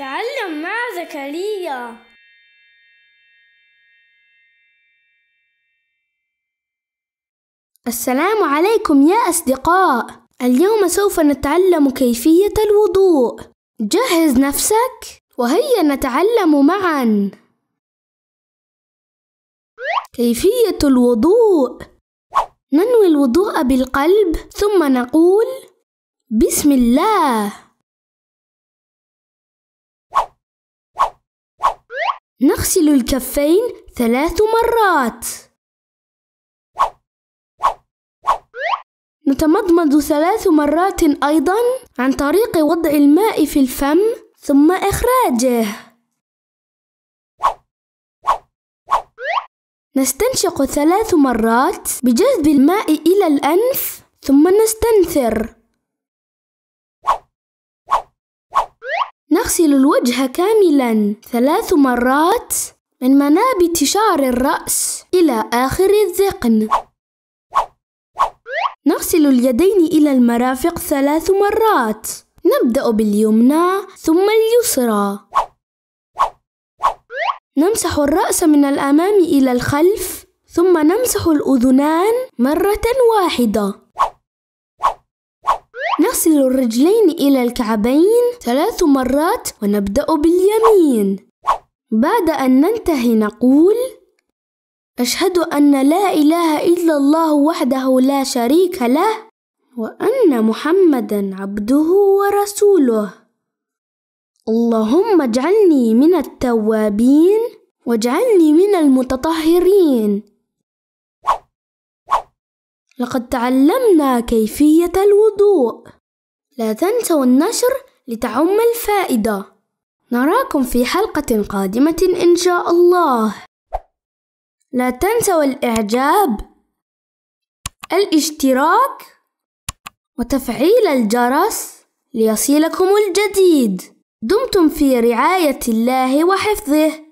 تعلم مع زكريا السلام عليكم يا أصدقاء اليوم سوف نتعلم كيفية الوضوء جهز نفسك وهيا نتعلم معا كيفية الوضوء ننوي الوضوء بالقلب ثم نقول بسم الله نغسل الكفين ثلاث مرات نتمضمض ثلاث مرات أيضا عن طريق وضع الماء في الفم ثم إخراجه نستنشق ثلاث مرات بجذب الماء إلى الأنف ثم نستنثر أغسل الوجه كاملا ثلاث مرات من منابت شعر الرأس إلى آخر الذقن نغسل اليدين إلى المرافق ثلاث مرات نبدأ باليمنى ثم اليسرى نمسح الرأس من الأمام إلى الخلف ثم نمسح الأذنان مرة واحدة نغسل الرجلين إلى الكعبين ثلاث مرات ونبدأ باليمين بعد أن ننتهي نقول أشهد أن لا إله إلا الله وحده لا شريك له وأن محمدا عبده ورسوله اللهم اجعلني من التوابين واجعلني من المتطهرين لقد تعلمنا كيفية الوضوء لا تنسوا النشر لتعم الفائدة نراكم في حلقة قادمة إن شاء الله لا تنسوا الإعجاب الاشتراك وتفعيل الجرس ليصلكم الجديد دمتم في رعاية الله وحفظه